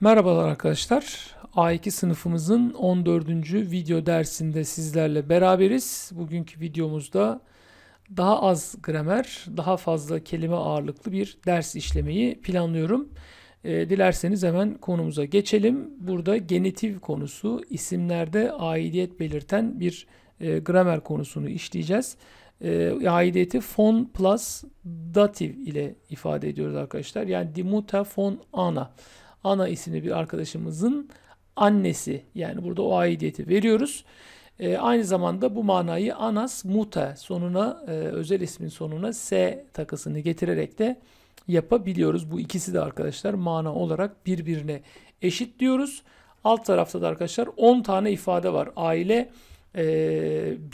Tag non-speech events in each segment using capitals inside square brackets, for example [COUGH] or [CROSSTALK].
Merhabalar arkadaşlar. A2 sınıfımızın 14. video dersinde sizlerle beraberiz. Bugünkü videomuzda daha az gramer, daha fazla kelime ağırlıklı bir ders işlemeyi planlıyorum. E, dilerseniz hemen konumuza geçelim. Burada genitiv konusu isimlerde aidiyet belirten bir e, gramer konusunu işleyeceğiz. E, aidiyeti fon plus dativ ile ifade ediyoruz arkadaşlar. Yani dimuta fon ana. ana Ana isimli bir arkadaşımızın annesi. Yani burada o aidiyeti veriyoruz. E, aynı zamanda bu manayı anas muta sonuna e, özel ismin sonuna s takısını getirerek de yapabiliyoruz. Bu ikisi de arkadaşlar mana olarak birbirine eşit diyoruz. Alt tarafta da arkadaşlar 10 tane ifade var. Aile e,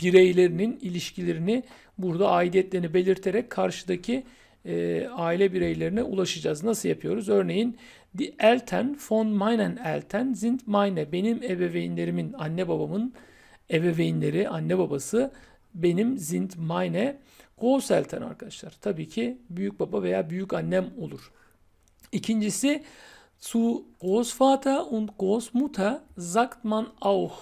bireylerinin ilişkilerini burada aidiyetlerini belirterek karşıdaki e, aile bireylerine ulaşacağız. Nasıl yapıyoruz? Örneğin die Eltern von meinen Eltern sind meine benim ebeveynlerimin anne babamın ebeveynleri anne babası benim sind meine Großeltern arkadaşlar. Tabii ki büyük baba veya büyük annem olur. İkincisi zu Großvater und Großmutter sagt man auch.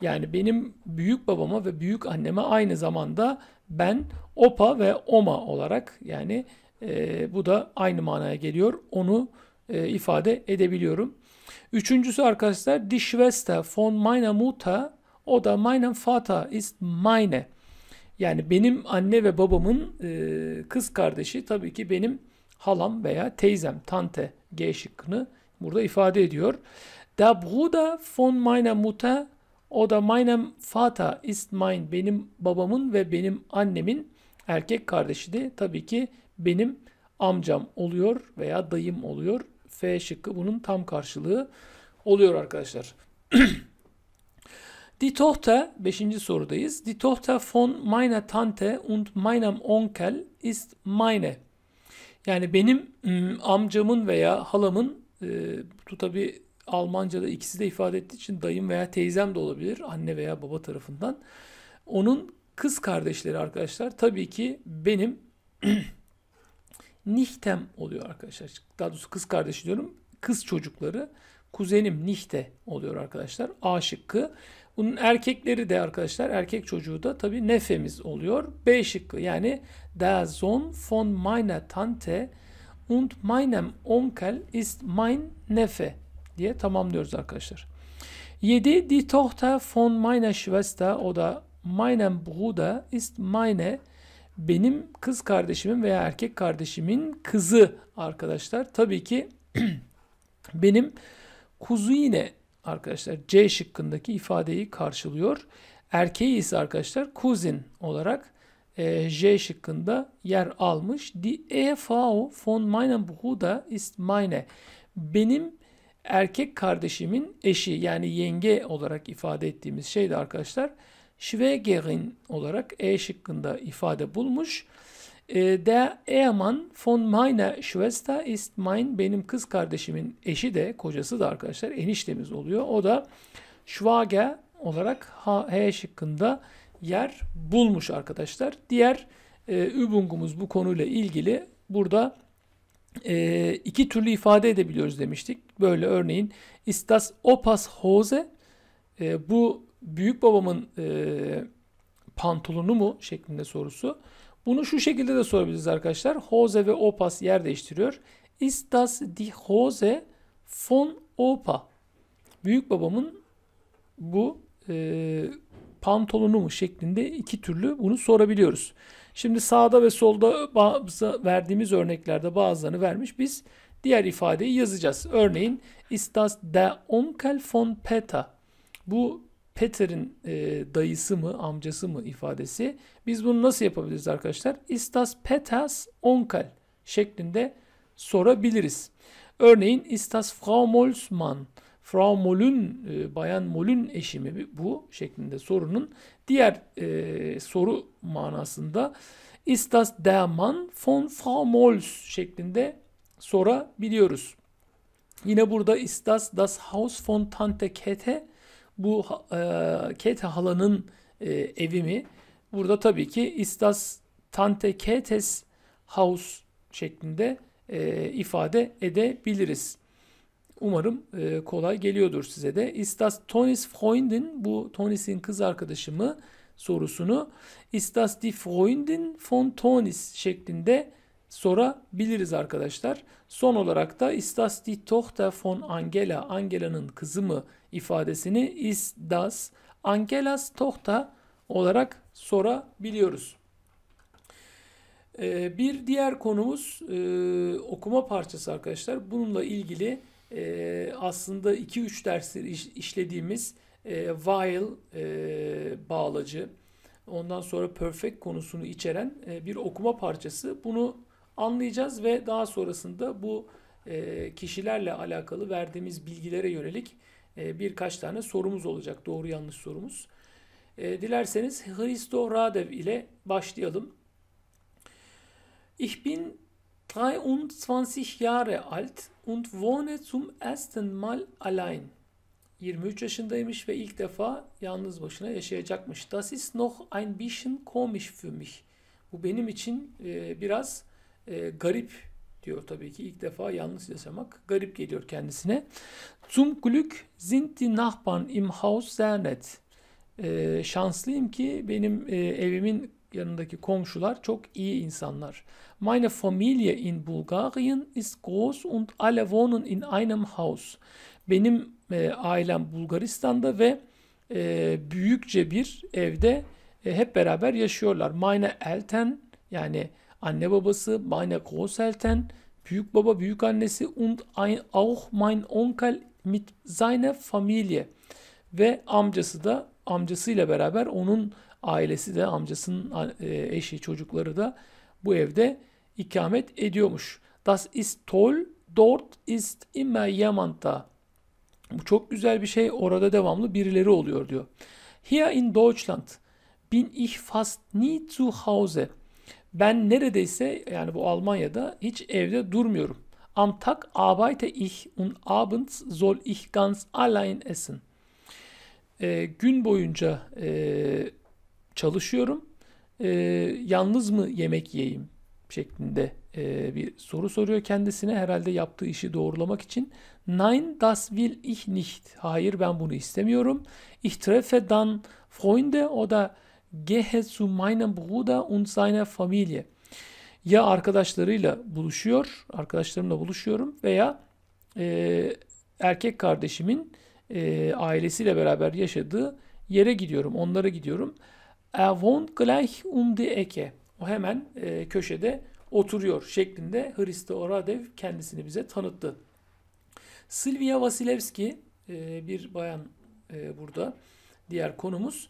Yani benim büyük babama ve büyük anneme aynı zamanda ben Opa ve Oma olarak yani e, bu da aynı manaya geliyor. Onu e, ifade edebiliyorum. Üçüncüsü arkadaşlar dişveste von meiner Mutter o da meinen Vater ist meine. Yani benim anne ve babamın e, kız kardeşi tabii ki benim halam veya teyzem tante G şıkkını burada ifade ediyor. Der Bruder von meiner Mutter o da meinem Vater ist mein benim babamın ve benim annemin Erkek kardeşi de tabii ki benim amcam oluyor veya dayım oluyor. F şıkkı bunun tam karşılığı oluyor arkadaşlar. Die Tochter, 5. sorudayız. Die Tochter von meiner Tante und meinem Onkel ist meine. Yani benim ıı, amcamın veya halamın, e, bu tabi Almanca'da ikisi de ifade ettiği için dayım veya teyzem de olabilir. Anne veya baba tarafından. Onun kız kardeşleri arkadaşlar tabii ki benim [CLEARS THROAT] nihtem oluyor arkadaşlar. Daha doğrusu kız kardeşi diyorum. Kız çocukları kuzenim nihte oluyor arkadaşlar. A şıkkı. Bunun erkekleri de arkadaşlar erkek çocuğu da tabii nefemiz oluyor. B şıkkı yani der Sohn von meiner Tante und meinem Onkel ist mein Neffe diye tamamlıyoruz arkadaşlar. 7. Die Tochter von meiner Schwester o da Meinem Bruder ist meine benim kız kardeşimin veya erkek kardeşimin kızı arkadaşlar. Tabii ki [CLEARS THROAT] benim kuzu arkadaşlar C şıkkındaki ifadeyi karşılıyor. Erkeği ise arkadaşlar kuzin olarak e, J şıkkında yer almış. Die Ehefrau von meinem Bruder ist meine. Benim erkek kardeşimin eşi yani yenge olarak ifade ettiğimiz şey de arkadaşlar Schwegerin olarak E şıkkında ifade bulmuş. E, der Ehemann von meiner Schwester ist mein benim kız kardeşimin eşi de kocası da arkadaşlar eniştemiz oluyor. O da Schwager olarak H, şıkkında yer bulmuş arkadaşlar. Diğer e, übungumuz bu konuyla ilgili burada e, iki türlü ifade edebiliyoruz demiştik. Böyle örneğin istas opas hose e, bu büyük babamın e, pantolonu mu şeklinde sorusu. Bunu şu şekilde de sorabiliriz arkadaşlar. Hose ve Opas yer değiştiriyor. Ist das die Hose von Opa? Büyük babamın bu e, pantolonu mu şeklinde iki türlü bunu sorabiliyoruz. Şimdi sağda ve solda bazı verdiğimiz örneklerde bazılarını vermiş. Biz diğer ifadeyi yazacağız. Örneğin ist das der Onkel von Peta? Bu Peter'in e, dayısı mı amcası mı ifadesi. Biz bunu nasıl yapabiliriz arkadaşlar? Istas Peters Onkel şeklinde sorabiliriz. Örneğin Istas Frau Molsmann, Frau Mol'ün, e, Bayan Mol'ün eşi mi bu şeklinde sorunun diğer e, soru manasında Istas der Mann von Frau Mol's şeklinde sorabiliyoruz. Yine burada Istas das Haus von Tante Kete bu e, Kete halanın e, evi mi? Burada tabii ki istas tante Ketes house şeklinde e, ifade edebiliriz. Umarım e, kolay geliyordur size de. Istas Tonis Freundin bu Tonis'in kız arkadaşı mı sorusunu Istas die Freundin von Tonis şeklinde sorabiliriz arkadaşlar. Son olarak da ist das die Tochter von Angela, Angela'nın kızı mı ifadesini ist das Angelas Tochter olarak sorabiliyoruz. Ee, bir diğer konumuz e, okuma parçası arkadaşlar. Bununla ilgili e, aslında 2-3 dersleri işlediğimiz e, while bağlacı, ondan sonra perfect konusunu içeren bir okuma parçası. Bunu anlayacağız ve daha sonrasında bu e, kişilerle alakalı verdiğimiz bilgilere yönelik e, birkaç tane sorumuz olacak. Doğru yanlış sorumuz. E, dilerseniz Hristo Radev ile başlayalım. Ich bin 23 Jahre alt und wohne zum ersten Mal allein. 23 yaşındaymış ve ilk defa yalnız başına yaşayacakmış. Das ist noch ein bisschen komisch für mich. Bu benim için e, biraz e, garip diyor tabii ki ilk defa yalnız yaşamak garip geliyor kendisine. Zum Glück sind die Nachbarn im Haus sehr nett. E, şanslıyım ki benim e, evimin yanındaki komşular çok iyi insanlar. Meine Familie in Bulgarien ist groß und alle wohnen in einem Haus. Benim e, ailem Bulgaristan'da ve e, büyükçe bir evde e, hep beraber yaşıyorlar. Meine Eltern yani anne babası meine Großeltern, büyük baba büyük annesi und ein, auch mein Onkel mit seiner Familie ve amcası da amcasıyla beraber onun ailesi de amcasının e, eşi çocukları da bu evde ikamet ediyormuş. Das ist toll, dort ist immer jemand da. Bu çok güzel bir şey. Orada devamlı birileri oluyor diyor. Hier in Deutschland bin ich fast nie zu Hause. Ben neredeyse yani bu Almanya'da hiç evde durmuyorum. Am Tag arbeite ich und abends soll ich ganz allein essen. E, gün boyunca e, çalışıyorum. E, yalnız mı yemek yiyeyim şeklinde e, bir soru soruyor kendisine herhalde yaptığı işi doğrulamak için. Nein, das will ich nicht. Hayır ben bunu istemiyorum. Ich treffe dann Freunde o da gehe zu meinem Bruder und seiner Familie. Ya arkadaşlarıyla buluşuyor, arkadaşlarımla buluşuyorum veya e, erkek kardeşimin e, ailesiyle beraber yaşadığı yere gidiyorum, onlara gidiyorum. Er wohnt gleich um die Ecke. O hemen e, köşede oturuyor şeklinde Hristo Oradev kendisini bize tanıttı. Silvia Vasilevski e, bir bayan e, burada diğer konumuz.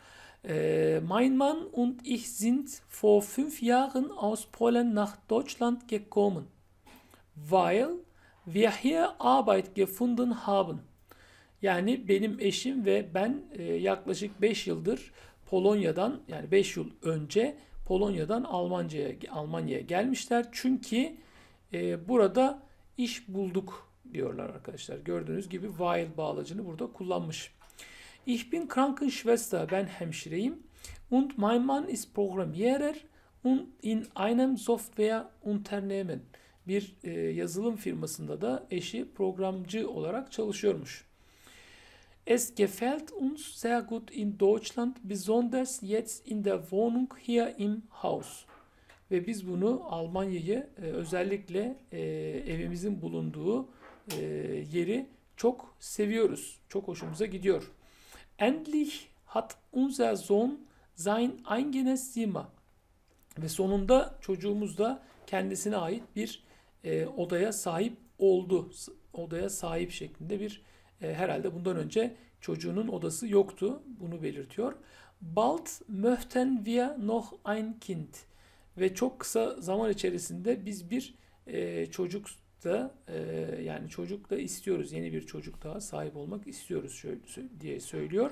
Äh, mein Mann und ich sind vor fünf Jahren aus Polen nach Deutschland gekommen, weil wir hier Arbeit gefunden haben. Yani benim eşim ve ben e, yaklaşık 5 yıldır Polonya'dan yani 5 yıl önce Polonya'dan Almanca'ya Almanya'ya gelmişler. Çünkü e, burada iş bulduk diyorlar arkadaşlar. Gördüğünüz gibi while bağlacını burada kullanmış. Ich bin Krankenschwester, ben hemşireyim. Und mein Mann ist Programmierer und in einem Softwareunternehmen. Bir e, yazılım firmasında da eşi programcı olarak çalışıyormuş. Es gefällt uns sehr gut in Deutschland, besonders jetzt in der Wohnung hier im Haus. Ve biz bunu Almanya'yı e, özellikle e, evimizin bulunduğu e, yeri çok seviyoruz. Çok hoşumuza gidiyor. Endlich hat unser Sohn sein eigenes Zimmer. Ve sonunda çocuğumuz da kendisine ait bir e, odaya sahip oldu. Odaya sahip şeklinde bir e, herhalde bundan önce çocuğunun odası yoktu. Bunu belirtiyor. Bald möchten wir noch ein Kind. Ve çok kısa zaman içerisinde biz bir e, çocuk da e, yani çocuk da istiyoruz. Yeni bir çocuk daha sahip olmak istiyoruz şöyle, diye söylüyor.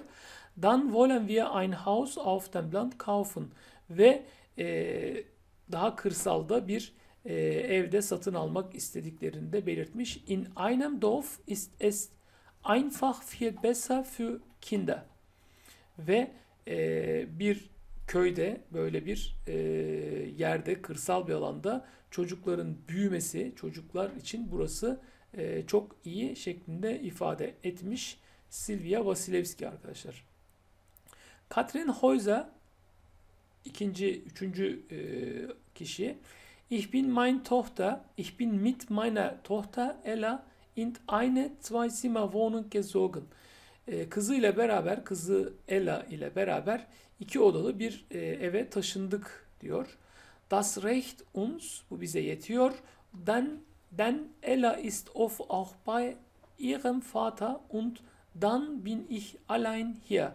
Dann wollen wir ein Haus auf dem Land kaufen ve e, daha kırsalda bir e, evde satın almak istediklerini de belirtmiş. In einem Dorf ist es einfach viel besser für Kinder. Ve e, bir köyde böyle bir e, yerde, kırsal bir alanda çocukların büyümesi, çocuklar için burası e, çok iyi şeklinde ifade etmiş Silvia Vasilevski arkadaşlar. Katrin Hoyza ikinci, üçüncü e, kişi. Ich bin mein Tochter, ich bin mit meiner Tochter Ella in eine Zwei-Zimmer-Wohnung gezogen. E, kızıyla beraber, kızı Ella ile beraber iki odalı bir e, eve taşındık diyor. Das Recht uns, bu bize yetiyor. Dann, denn Ella ist off auch bei ihrem Vater und dann bin ich allein hier.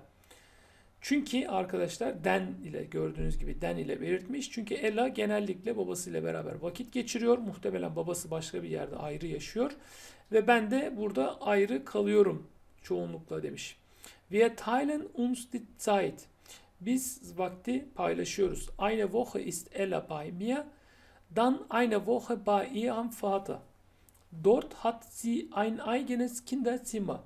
Çünkü arkadaşlar den ile gördüğünüz gibi den ile belirtmiş. Çünkü Ella genellikle babasıyla beraber vakit geçiriyor. Muhtemelen babası başka bir yerde ayrı yaşıyor. Ve ben de burada ayrı kalıyorum çoğunlukla demiş. Wir teilen uns die Zeit. Biz vakti paylaşıyoruz. Eine Woche ist Ella bei mir. Dann eine Woche bei ihrem Vater. Dort hat sie ein eigenes Kinderzimmer.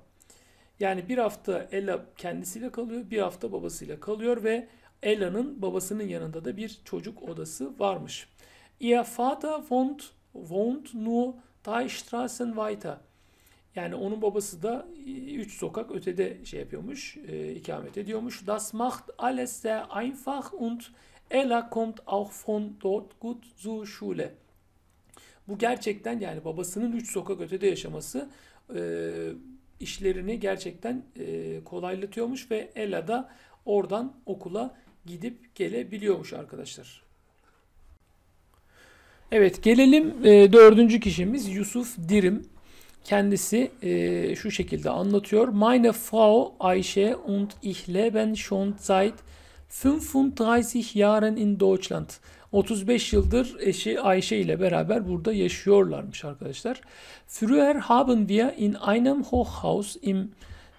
Yani bir hafta Ella kendisiyle kalıyor, bir hafta babasıyla kalıyor ve Ella'nın babasının yanında da bir çocuk odası varmış. Ihr Vater wohnt, wohnt nur drei Straßen weiter. Yani onun babası da e, üç sokak ötede şey yapıyormuş, e, ikamet ediyormuş. Das macht alles sehr einfach und Ella kommt auch von dort gut zur Schule. Bu gerçekten yani babasının üç sokak ötede yaşaması e, işlerini gerçekten e, kolaylatıyormuş ve Ella da oradan okula gidip gelebiliyormuş arkadaşlar. Evet gelelim e, dördüncü kişimiz Yusuf Dirim kendisi e, şu şekilde anlatıyor. Meine Frau Ayşe und ich leben schon seit 35 Jahren in Deutschland. 35 yıldır eşi Ayşe ile beraber burada yaşıyorlarmış arkadaşlar. Früher haben wir in einem Hochhaus im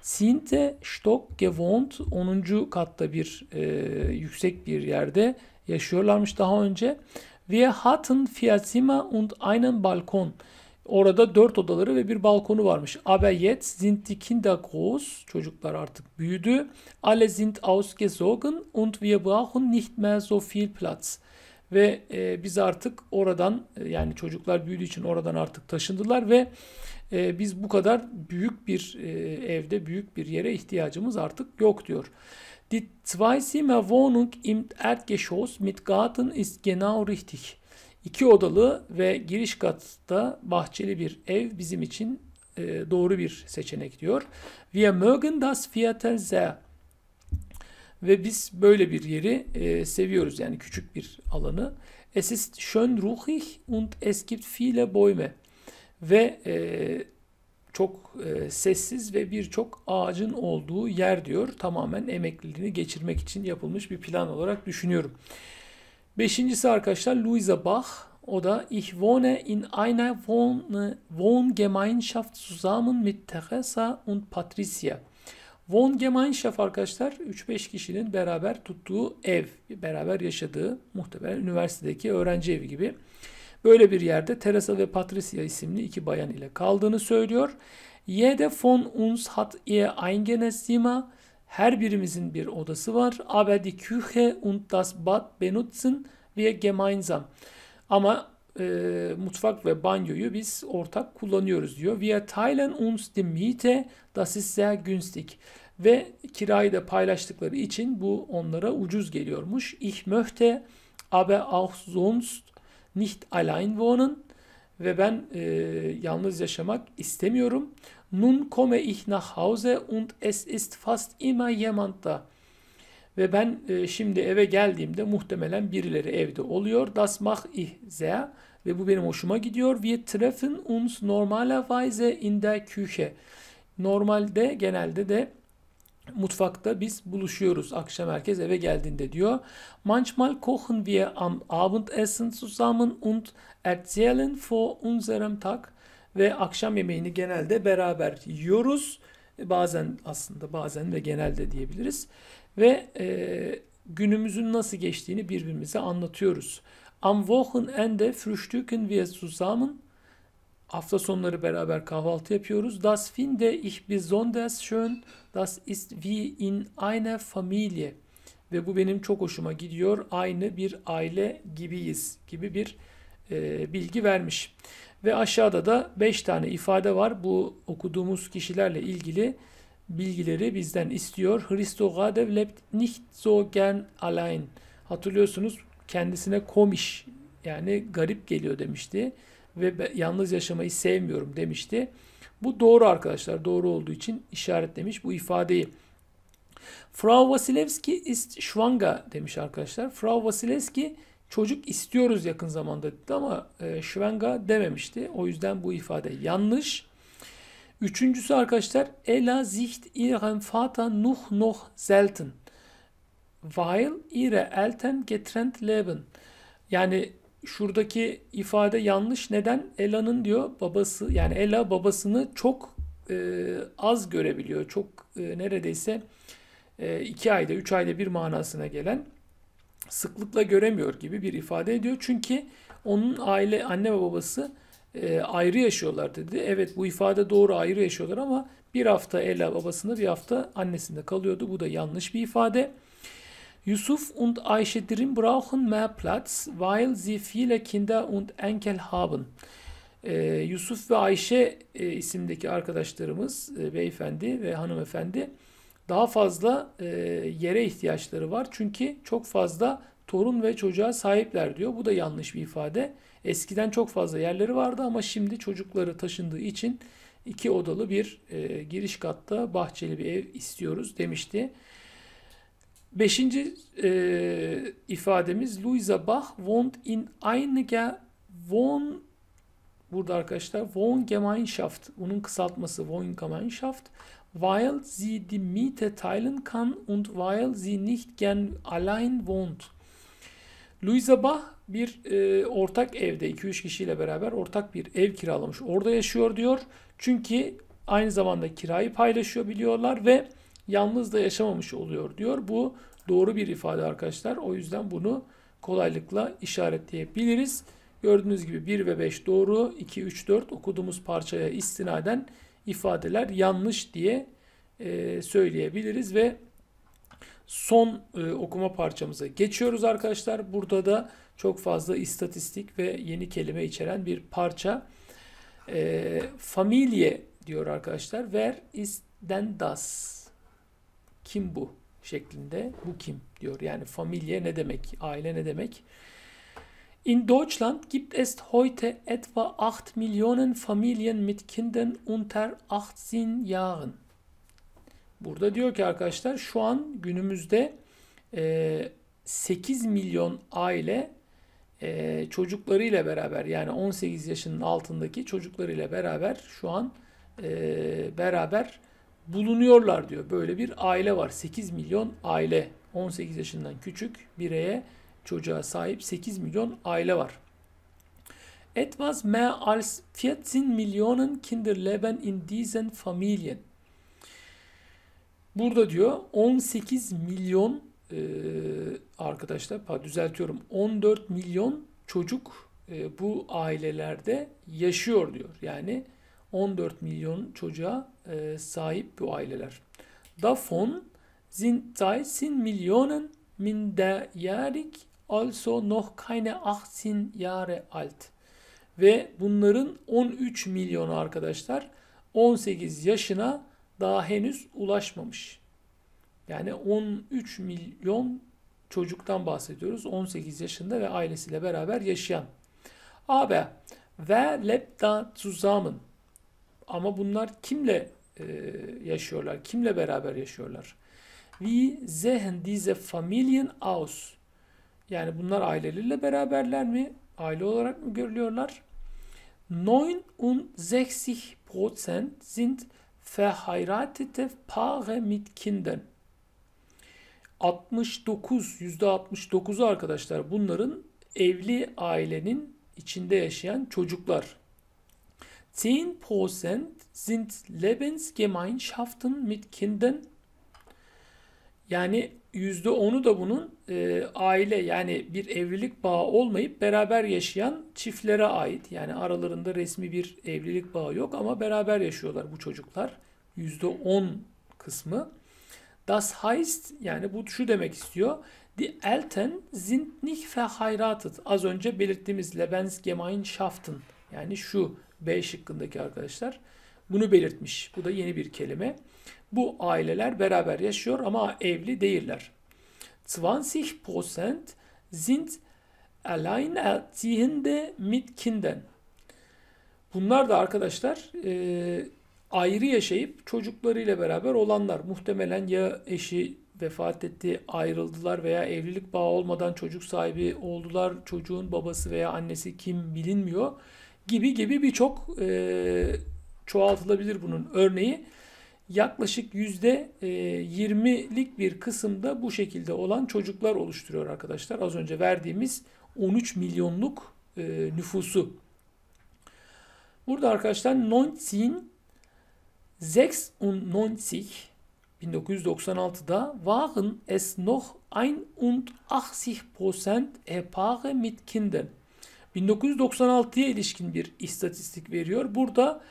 Sinte Stock gewohnt. 10. katta bir e, yüksek bir yerde yaşıyorlarmış daha önce. Wir hatten vier Zimmer und einen Balkon. Orada dört odaları ve bir balkonu varmış. Aber jetzt sind die Kinder groß. Çocuklar artık büyüdü. Alle sind ausgezogen und wir brauchen nicht mehr so viel Platz. Ve e, biz artık oradan e, yani çocuklar büyüdüğü için oradan artık taşındılar ve e, biz bu kadar büyük bir e, evde büyük bir yere ihtiyacımız artık yok diyor. Die Zweizimmerwohnung im Erdgeschoss mit Garten ist genau richtig. İki odalı ve giriş katta bahçeli bir ev bizim için e, doğru bir seçenek diyor. Wir mögen das Viertel sehr. Ve biz böyle bir yeri e, seviyoruz yani küçük bir alanı. Es ist schön ruhig und es gibt viele Bäume. Ve e, çok e, sessiz ve birçok ağacın olduğu yer diyor. Tamamen emekliliğini geçirmek için yapılmış bir plan olarak düşünüyorum. Beşincisi arkadaşlar Luisa Bach. O da Ich wohne in einer Wohngemeinschaft zusammen mit Teresa und Patricia. Wohngemeinschaft arkadaşlar 3-5 kişinin beraber tuttuğu ev, beraber yaşadığı muhtemelen üniversitedeki öğrenci evi gibi. Böyle bir yerde Teresa ve Patricia isimli iki bayan ile kaldığını söylüyor. Jede von uns hat ihr eigenes Zimmer. Her birimizin bir odası var. Aber die Küche und das Bad benutzen wir gemeinsam. Ama e, mutfak ve banyoyu biz ortak kullanıyoruz diyor. Wir teilen uns die Miete, das ist sehr günstig. Ve kirayı da paylaştıkları için bu onlara ucuz geliyormuş. Ich möchte aber auch sonst nicht allein wohnen ve ben e, yalnız yaşamak istemiyorum. Nun komme ich nach Hause und es ist fast immer jemand da. Ve ben e, şimdi eve geldiğimde muhtemelen birileri evde oluyor. Das mach ich sehr. Ve bu benim hoşuma gidiyor. Wir treffen uns normalerweise in der Küche. Normalde genelde de mutfakta biz buluşuyoruz akşam herkes eve geldiğinde diyor. Manchmal kochen wir am Abendessen zusammen und erzählen vor unserem Tag ve akşam yemeğini genelde beraber yiyoruz. Bazen aslında bazen ve genelde diyebiliriz. Ve e, günümüzün nasıl geçtiğini birbirimize anlatıyoruz. Am Wochenende frühstücken wir zusammen. Hafta sonları beraber kahvaltı yapıyoruz. Das finde ich besonders schön. Das ist wie in einer Familie. Ve bu benim çok hoşuma gidiyor. Aynı bir aile gibiyiz gibi bir e, bilgi vermiş. Ve aşağıda da 5 tane ifade var. Bu okuduğumuz kişilerle ilgili bilgileri bizden istiyor. Christo Gadev lebt nicht so gern allein. Hatırlıyorsunuz kendisine komiş yani garip geliyor demişti. Ve yalnız yaşamayı sevmiyorum demişti. Bu doğru arkadaşlar. Doğru olduğu için işaretlemiş bu ifadeyi. Frau Wasilewski ist schwanger demiş arkadaşlar. Frau Wasilewski Çocuk istiyoruz yakın zamanda dedi ama e, Schwenga dememişti. O yüzden bu ifade yanlış. Üçüncüsü arkadaşlar Ela zicht ihren Vater noch noch selten. Weil ihre Eltern getrennt leben. Yani şuradaki ifade yanlış. Neden? Ela'nın diyor babası yani Ela babasını çok e, az görebiliyor. Çok e, neredeyse e, iki ayda, üç ayda bir manasına gelen sıklıkla göremiyor gibi bir ifade ediyor. Çünkü onun aile anne ve babası e, ayrı yaşıyorlar dedi. Evet bu ifade doğru ayrı yaşıyorlar ama bir hafta Ela babasında bir hafta annesinde kalıyordu. Bu da yanlış bir ifade. Yusuf und Ayşe drin brauchen mehr Platz, weil sie viele Kinder und Enkel haben. E, Yusuf ve Ayşe e, isimdeki arkadaşlarımız, e, beyefendi ve hanımefendi daha fazla e, yere ihtiyaçları var. Çünkü çok fazla torun ve çocuğa sahipler diyor. Bu da yanlış bir ifade. Eskiden çok fazla yerleri vardı ama şimdi çocukları taşındığı için iki odalı bir e, giriş katta bahçeli bir ev istiyoruz demişti. Beşinci e, ifademiz Louisa Bach wohnt in einige von burada arkadaşlar von Wohngemeinschaft bunun kısaltması von Wohngemeinschaft weil sie die Miete teilen kann und weil sie nicht gern allein wohnt. Louisa Bach bir e, ortak evde 2-3 kişiyle beraber ortak bir ev kiralamış. Orada yaşıyor diyor. Çünkü aynı zamanda kirayı paylaşıyor biliyorlar ve yalnız da yaşamamış oluyor diyor. Bu doğru bir ifade arkadaşlar. O yüzden bunu kolaylıkla işaretleyebiliriz. Gördüğünüz gibi 1 ve 5 doğru, 2, 3, 4 okuduğumuz parçaya istinaden ifadeler yanlış diye e, söyleyebiliriz ve son e, okuma parçamıza geçiyoruz arkadaşlar. Burada da çok fazla istatistik ve yeni kelime içeren bir parça. E, familie diyor arkadaşlar. Where is denn das? Kim bu? şeklinde bu kim diyor. Yani familie ne demek? Aile ne demek? In Deutschland gibt es heute etwa 8 Millionen Familien mit Kindern unter 18 Jahren. Burada diyor ki arkadaşlar şu an günümüzde 8 e, milyon aile e, çocuklarıyla beraber yani 18 yaşının altındaki çocuklarıyla beraber şu an e, beraber bulunuyorlar diyor. Böyle bir aile var. 8 milyon aile 18 yaşından küçük bireye çocuğa sahip 8 milyon aile var. Etwas mehr als 14 Millionen Kinder leben in diesen Familien. Burada diyor 18 milyon e, arkadaşlar düzeltiyorum 14 milyon çocuk e, bu ailelerde yaşıyor diyor. Yani 14 milyon çocuğa e, sahip bu aileler. Davon sind 13 Millionen minderjährig also noch keine 18 Jahre alt. Ve bunların 13 milyonu arkadaşlar 18 yaşına daha henüz ulaşmamış. Yani 13 milyon çocuktan bahsediyoruz. 18 yaşında ve ailesiyle beraber yaşayan. Aber ve lebt zusammen. Ama bunlar kimle e, yaşıyorlar? Kimle beraber yaşıyorlar? Wie sehen diese Familien aus? Yani bunlar aileleriyle beraberler mi? Aile olarak mı görülüyorlar? 69% sind verheiratete Paare mit Kindern. 69, %69'u arkadaşlar bunların evli ailenin içinde yaşayan çocuklar. 10% sind Lebensgemeinschaften mit Kindern. Yani %10'u da bunun e, aile yani bir evlilik bağı olmayıp beraber yaşayan çiftlere ait. Yani aralarında resmi bir evlilik bağı yok ama beraber yaşıyorlar bu çocuklar. %10 kısmı. Das heißt yani bu şu demek istiyor. Die Eltern sind nicht verheiratet. Az önce belirttiğimiz Lebensgemeinschaften yani şu B şıkkındaki arkadaşlar bunu belirtmiş. Bu da yeni bir kelime. Bu aileler beraber yaşıyor ama evli değiller. 20% sind alleinerziehende mit Kindern. Bunlar da arkadaşlar e, ayrı yaşayıp çocuklarıyla beraber olanlar. Muhtemelen ya eşi vefat etti, ayrıldılar veya evlilik bağı olmadan çocuk sahibi oldular. Çocuğun babası veya annesi kim bilinmiyor gibi gibi birçok e, çoğaltılabilir bunun örneği. Yaklaşık %20'lik e, bir kısımda bu şekilde olan çocuklar oluşturuyor arkadaşlar. Az önce verdiğimiz 13 milyonluk e, nüfusu. Burada arkadaşlar Nonsin Sechs und 1996'da waren es noch 81 Prozent Ehepaare mit Kindern. 1996'ya ilişkin bir istatistik veriyor. Burada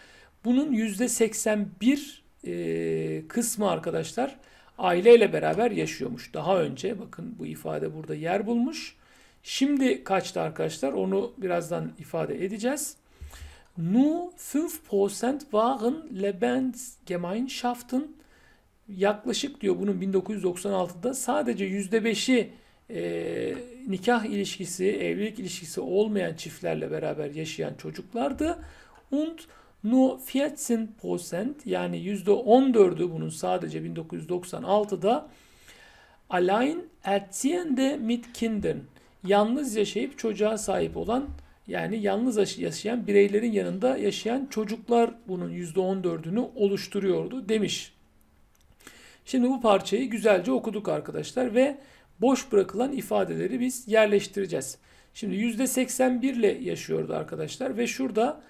bunun yüzde %81 e, kısmı arkadaşlar aileyle beraber yaşıyormuş. Daha önce bakın bu ifade burada yer bulmuş. Şimdi kaçtı arkadaşlar onu birazdan ifade edeceğiz. Nu 5% waren Lebensgemeinschaften yaklaşık diyor bunun 1996'da sadece %5'i e, nikah ilişkisi, evlilik ilişkisi olmayan çiftlerle beraber yaşayan çocuklardı. Und Nur 14% yani %14'ü bunun sadece 1996'da allein erziehende mit Kindern yalnız yaşayıp çocuğa sahip olan yani yalnız yaşayan bireylerin yanında yaşayan çocuklar bunun %14'ünü oluşturuyordu demiş. Şimdi bu parçayı güzelce okuduk arkadaşlar ve boş bırakılan ifadeleri biz yerleştireceğiz. Şimdi %81 ile yaşıyordu arkadaşlar ve şurada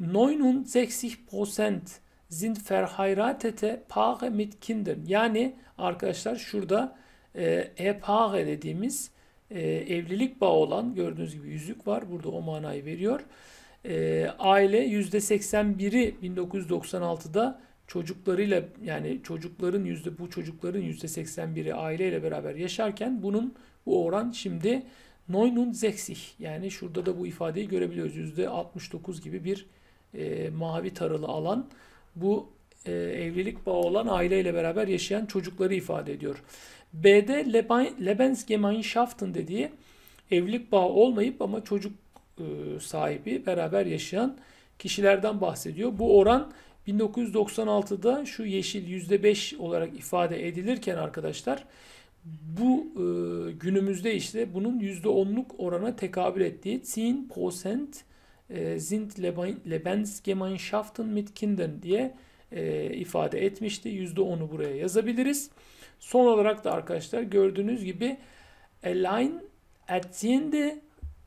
69 Prozent sind verheiratete Paare mit Kindern. Yani arkadaşlar şurada e-Paare e dediğimiz e, evlilik bağı olan gördüğünüz gibi yüzük var. Burada o manayı veriyor. E, aile %81'i 1996'da çocuklarıyla yani çocukların yüzde bu çocukların yüzde 81'i aileyle beraber yaşarken bunun bu oran şimdi 69 yani şurada da bu ifadeyi görebiliyoruz. Yüzde 69 gibi bir e, mavi tarılı alan bu e, evlilik bağı olan aileyle beraber yaşayan çocukları ifade ediyor. B'de Lebensgemeinschaften dediği evlilik bağı olmayıp ama çocuk e, sahibi beraber yaşayan kişilerden bahsediyor. Bu oran 1996'da şu yeşil %5 olarak ifade edilirken arkadaşlar bu e, günümüzde işte bunun %10'luk orana tekabül ettiği 10% e, sind Lebensgemeinschaften mit Kindern diye e, ifade etmişti. %10'u buraya yazabiliriz. Son olarak da arkadaşlar gördüğünüz gibi Align erziehende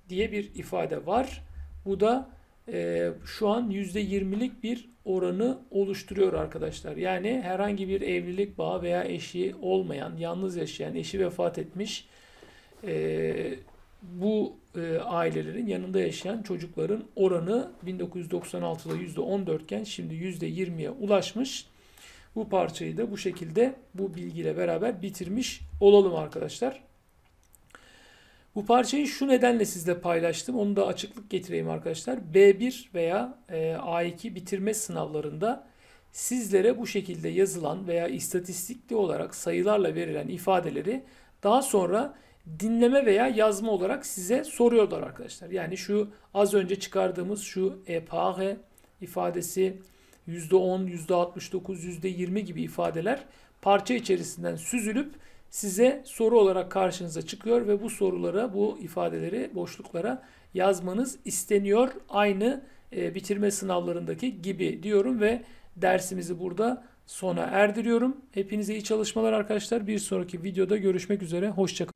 diye bir ifade var. Bu da e, şu an %20'lik bir oranı oluşturuyor arkadaşlar. Yani herhangi bir evlilik bağı veya eşi olmayan, yalnız yaşayan, eşi vefat etmiş e, bu e, ailelerin yanında yaşayan çocukların oranı 1996'da %14 iken şimdi %20'ye ulaşmış. Bu parçayı da bu şekilde bu bilgiyle beraber bitirmiş olalım arkadaşlar. Bu parçayı şu nedenle sizle paylaştım. Onu da açıklık getireyim arkadaşlar. B1 veya e, A2 bitirme sınavlarında sizlere bu şekilde yazılan veya istatistikli olarak sayılarla verilen ifadeleri daha sonra dinleme veya yazma olarak size soruyorlar arkadaşlar. Yani şu az önce çıkardığımız şu epare ifadesi %10, %69, %20 gibi ifadeler parça içerisinden süzülüp size soru olarak karşınıza çıkıyor ve bu sorulara, bu ifadeleri boşluklara yazmanız isteniyor. Aynı e, bitirme sınavlarındaki gibi diyorum ve dersimizi burada sona erdiriyorum. Hepinize iyi çalışmalar arkadaşlar. Bir sonraki videoda görüşmek üzere. Hoşçakalın.